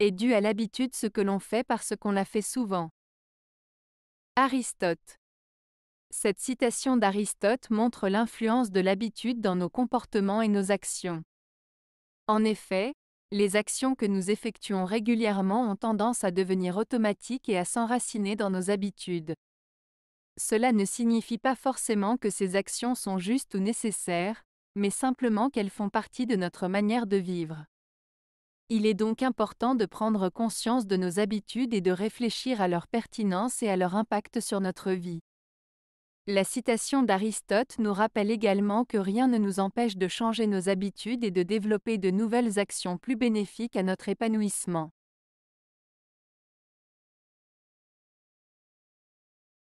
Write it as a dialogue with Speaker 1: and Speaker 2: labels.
Speaker 1: est dû à l'habitude ce que l'on fait parce qu'on l'a fait souvent. Aristote. Cette citation d'Aristote montre l'influence de l'habitude dans nos comportements et nos actions. En effet, les actions que nous effectuons régulièrement ont tendance à devenir automatiques et à s'enraciner dans nos habitudes. Cela ne signifie pas forcément que ces actions sont justes ou nécessaires, mais simplement qu'elles font partie de notre manière de vivre. Il est donc important de prendre conscience de nos habitudes et de réfléchir à leur pertinence et à leur impact sur notre vie. La citation d'Aristote nous rappelle également que rien ne nous empêche de changer nos habitudes et de développer de nouvelles actions plus bénéfiques à notre
Speaker 2: épanouissement.